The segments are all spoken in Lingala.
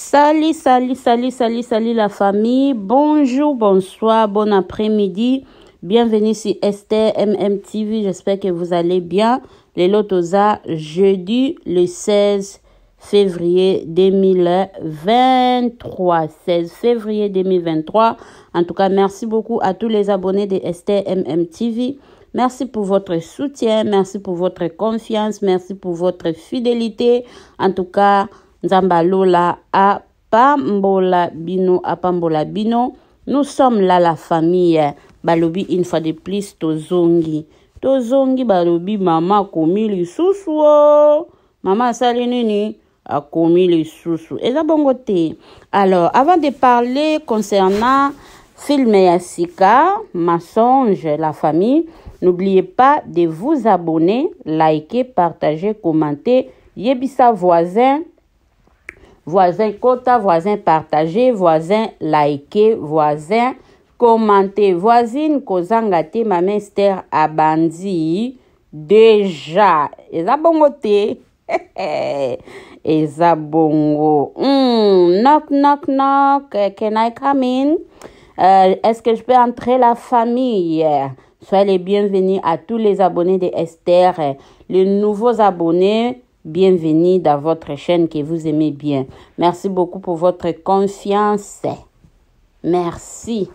Salut, salut, salut, salut, salut la famille. Bonjour, bonsoir, bon après-midi. Bienvenue sur Esther MMTV. J'espère que vous allez bien. Les Lotosa, jeudi le 16 février 2023. 16 février 2023. En tout cas, merci beaucoup à tous les abonnés de Esther MMTV. Merci pour votre soutien, merci pour votre confiance, merci pour votre fidélité. En tout cas, a apambola bino bino nous sommes là la famille balobi une fois de plus tozongi tozongi balobi mama oh. les lisusu mama asali nini sous-sous. Et ça bon alors avant de parler concernant film Yassika, massonge songe, la famille n'oubliez pas de vous abonner liker partager commenter yebisa voisin voisin kota, voisin partagez, voisin likez, voisin commentez, voisine kozangate, gâté, Esther abandi déjà, eza bongo te bongo hmm, knock knock knock can I come in euh, est-ce que je peux entrer la famille Soyez les bienvenus à tous les abonnés de Esther, les nouveaux abonnés Bienvenue dans votre chaîne que vous aimez bien. Merci beaucoup pour votre confiance. Merci.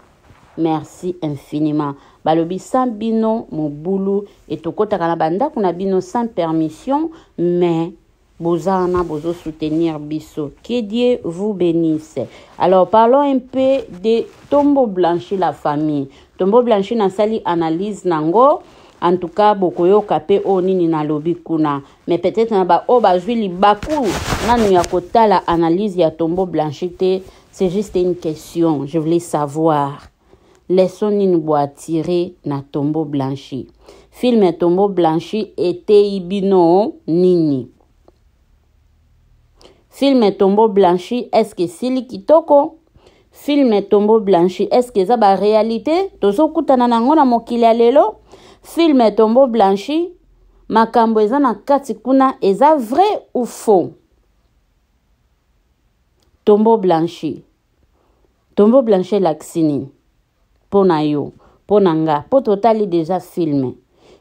Merci infiniment. Balobi sans bino boulot et tokota kana banda kuna bino sans permission mais bozana bozo soutenir biso. Que Dieu vous bénisse. Alors parlons un peu de Tombo Blanchi la famille. Tombo Blanchi na sali analyse nango. antuka bokoyoka mpe oyo nini nalobi kuna me peut-être na baoyo bazwi libakulu nanu ya kotala analyse ya tombo blanchi te c'est juste une question je voulais savoir leso nini boatire na tombo blanchi filme ya tombo blanchi eteyi bino nini filme tombo blanchi eske esili kitoko filme tombo blanchi eske eza barealité tozokutana nango na mokili ya lelo filme tombo blanchi makambo eza na kati kuna eza vrai ou faux tombo blanchi tombo blanchi elakisi nini mpo na yo mpo na nga mpo totali deja filme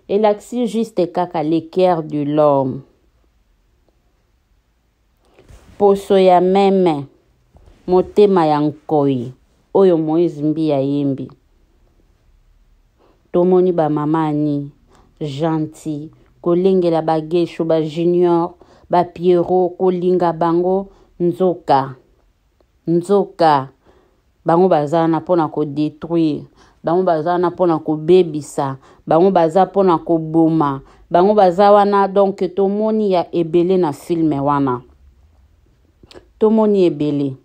elakisi juste kaka l'équerre de l'homme poso ya meme motema ya nkoyi oyo moïse mbi ayembi tomoni bamama ani gentil kolengela bagesho bajunior bapiero kolinga bango nzoka nzoka bango baza wana mpona kodetruire bango baza wana mpona kobebisa bango baza mpona koboma bango baza wana donk tomoni ya ebele na filme wana tomoni ebele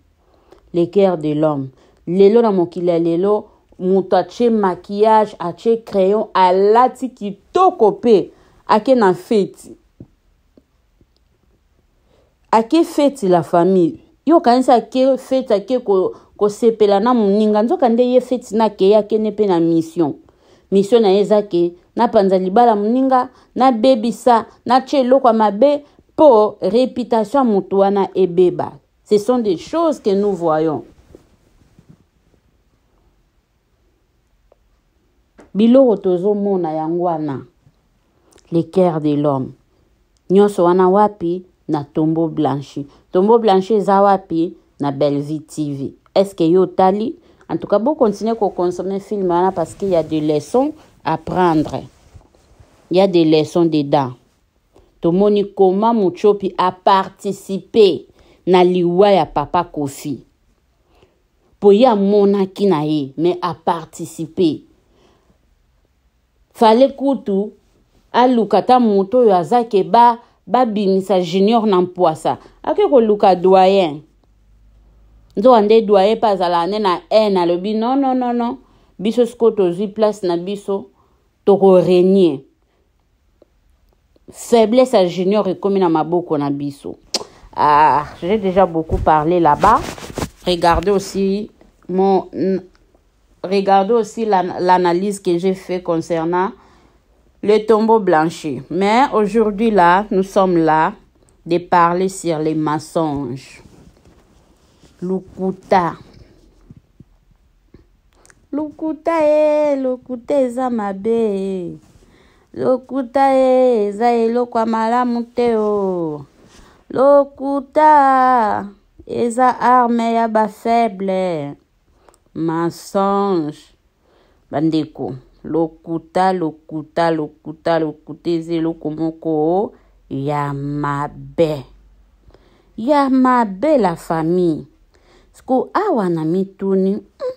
le cœur de l'homme lelo na mokili ya lelo moto atie makiyage atie crayon alati kitoko mpe ake na feti ake feti la famille yo kanisi ake feti ake kosepela ko na moninga nzoka nde ye feti na akeye akende mpe na mission mission na ye eza ke napanza libala moninga nabebisa natie eloko ya mabe mpo réputation ya moto wana ebeba ce sont des choses que nous voyons biloko tozomona yango wana le cœur de l'homme nyonso wana wapi na tombo blanchi tombo blanchi eza wapi na bellevie tv estce yo otali en tout cas bocontinue koconsomme filme wana parce qu'il y a des leçons à prendre il y a des leçons dedans tomoni koma mochopi aparticipe na liwa ya papa kofi po ye amonaki na ye me aparticipe fale kutu aluka ta moto oyo aza ke babimisa junior na mpwasa ake koluka doyen nzoka nde doyen mpe azalaka nde na haine alobi non no, no. biso sikoyo tozwi place na biso tokorenie faiblesse sa junior et na maboko na biso ah, j'ai déjà beaucoup parlé là-bas regardez aussi mon regardez aussi l'analyse que j'ai fait concernant le tombeau blanchi. Mais aujourd'hui, là, nous sommes là de parler sur les mensonges. Lukuta. Lukuta, eh, Lukuta, eza mabe. Lokuta, eh, eza malamu teo. Oh. Lukuta Lokuta, eza arme ya mensonge bandeko lokuta lokuta lokuta lokuta eza eloko moko ya mabe ya mabe la famille siko awa na mituni mm,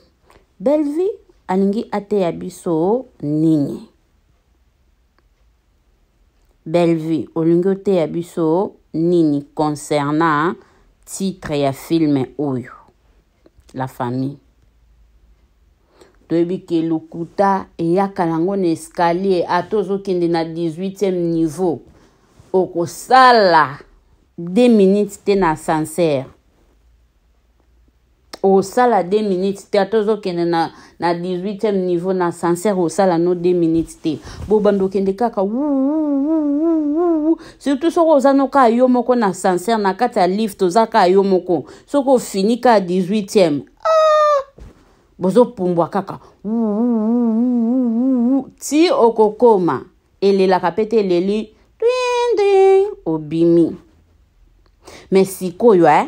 belvi alingi ateya biso nini belvi olingi oteya biso nini concernant titre ya filme oyo la famille toyebi ke lokuta eyaka nango na escalier ata ozokende na 18e niveau okosala 2 minutes te na ascensere osala 2 minutes te ata ozokende na, na 18e niveau na ascensere osala no 2 minutes te bobanda okende kaka surtout soki oza no kaka yo moko na ascensere na kati ya lift oza kaka yo moko soki ofini kaka 18e ah! bozopumbwa kaka ti okokoma elelaka mpe te eleli twindi obimi me sikoyo e eh?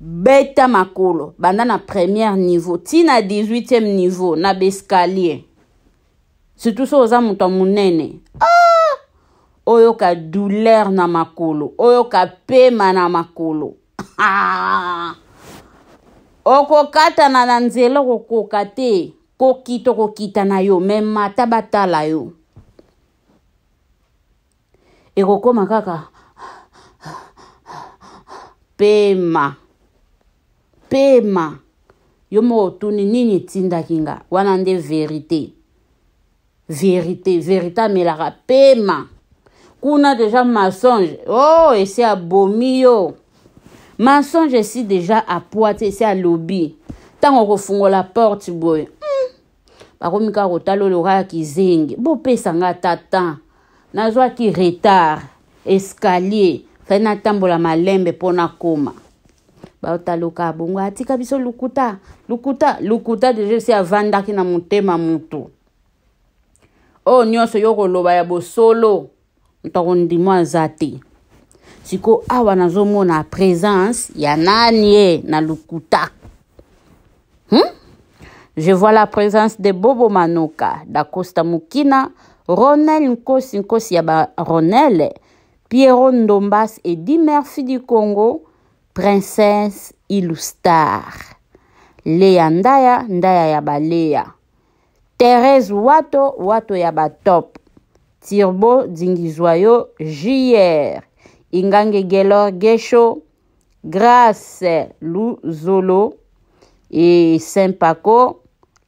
beta makolo banda na première niveau ti na 18e niveau na bescalier surtout so oza moto ya monene ah! oyoka douleur na makolo oyoka pema na makolo ah! okokatana na nzela okokoka te kokita okokita na yo me mata batala yo ekokóma kaka pema pema yo moko otuni nini etindaki nga wana nde verité verité verité amelaka pema kuna deja masonge o oh, ese abomi yo mensonge esi deja apoa ti esi alobi ntango kofungola porte boye hmm. mm. bakomi kaka kotala oyo lokayaki zengi bopesa nga ata temps nazwaki retard escalier fai natambola malembe mpo nakóma baotaloka bongo atika biso lukuta lukuta lukuta deja esi avandaki na motema motu oyo oh, nyonso yo koloba ya bosolo moto akondimo aza te sikoyo awa nazomona présence ya nani ye na lokuta hmm? je vois la présence de bobo manoka dacosta mokina ronel nkosi nkosi ya baronel piero ndombas edi merfi du congo princesse ilustar leya ndaya ndaya ya baleya therese wato wato ya batop tirbo dingizwayo jr e ngange gelor gesho grace luzolo e saint paco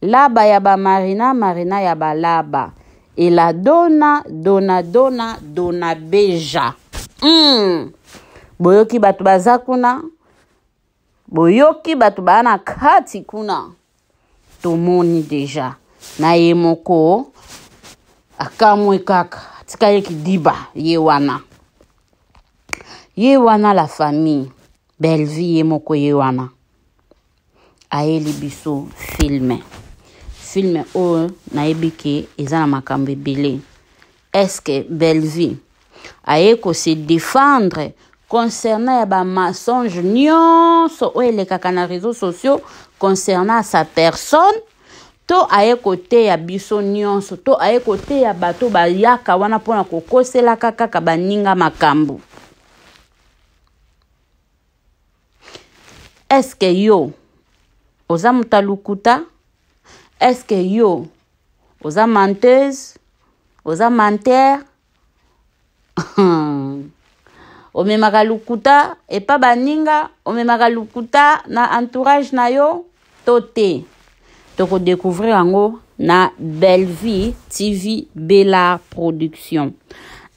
laba ya bamarina marina ya balaba e la dona dona dona dona beja mm. boyoki bato baza kuna boyoki bato baa na kati kuna tomoni deja na ye moko akamwe kaka atika ye kidiba ye wana ye wana la famille belvi ye moko ye wana ayeli biso filme filme oyo nayebi ke eza na makambo ebele eske belvi aye kose défendre concernant ya bamasonge nyonso oyo elekaka na réseau sociaux concernant sa personne to aye koteya biso nyonso to aye koteya bato bayaka wana mpona kokosela kaka baninga makambo est-ce que yo oza moto est-ce que yo oza menteuse oza mentere omemaka lukuta epa baninga omemaka lukuta na entourage na yo to te tokodécouvrir yango na belle vie tv bela production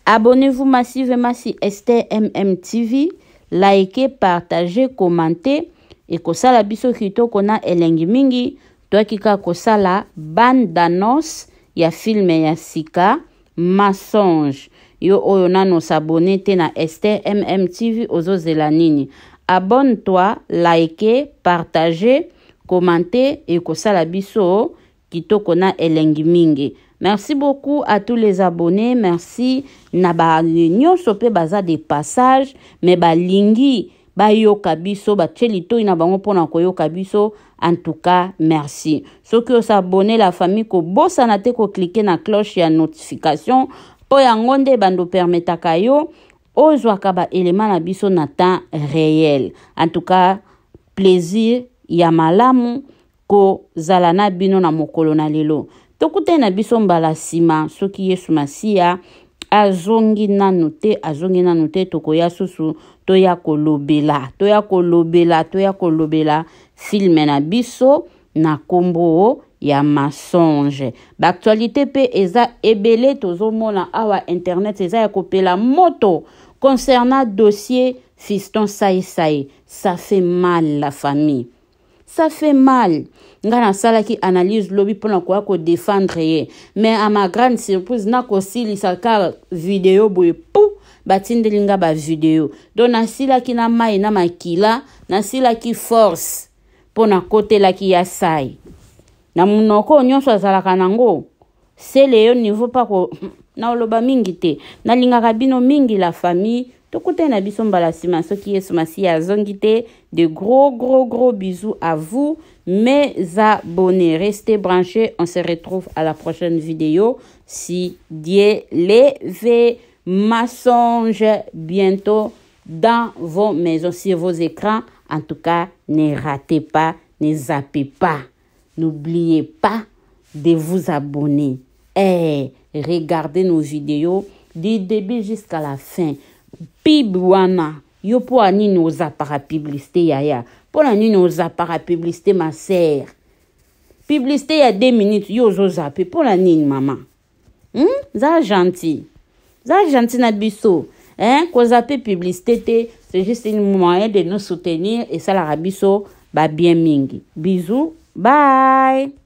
abonnez-vous massivement si TV. likez partagez commentez ekosala biso kitoko na elengi mingi toyakika kosala bande d'annonce ya filme ya sika masonge yo oyo nano sabone te na ester mm tv ozozela nini abonne-toi like partage commente ekosala biso kitoko na elengi mingi merci beaucoup à tous les abonnés merci na baale nyonso mpe baza de passage me balingi bayoka biso batie litoi na bango mpona koyoka biso cas, merci soki osabone la famille kobosana te koklike na cloche ya notification mpo yango nde bando permetaka yo ozwaka baelema na biso na temps réel cas, plaisir ya malamu kozala na bino na mokolo na lelo tokutani na biso mbala nsima soki yesu masiya azongi nanu te azongi nanu te tokoya susu toya kolobela toya kolobela toya kolobela filme na biso na kombo, ya masonge baktualité pe eza ebele tozomona awa internet eza ya la moto concernant dossier fiston saesae ça fait mal la famille ça fait mal nga nasalaki analyse lobi mpona koya kodefendre ye mais à ma grande surprise nakosilisa kaka video boye pou batindeli nga bavideo don nasilaki na mai na makila nasilaki force mpo nakotelaki ya sai na munoko nyonso azalaka nango sele yo niveau mpako naoloba mingi te nalingaka bino mingi la famille Tout na biso mbala soki yesu masiya azongi te de gros gros gros bisous à vous mes abonnés restez branchés on se retrouve à la prochaine vidéo si Dieu veut, ma songe bientôt dans vos maisons sur vos écrans en tout cas ne ratez pas ne zappez pas n'oubliez pas de vous abonner et eh, regardez nos vidéos du début jusqu'à la fin bibi wana yo mpo ya nini ozapaka publicité yaya mpo na nini ozapaka publicité masere publicité ya 2 minutes yo ozozape mpo la nini mama hmm? za gentil za gentil na biso hein? kozape publicité te c'est juste une moyen de nous soutenir et esalaka Ba bien mingi bisou bye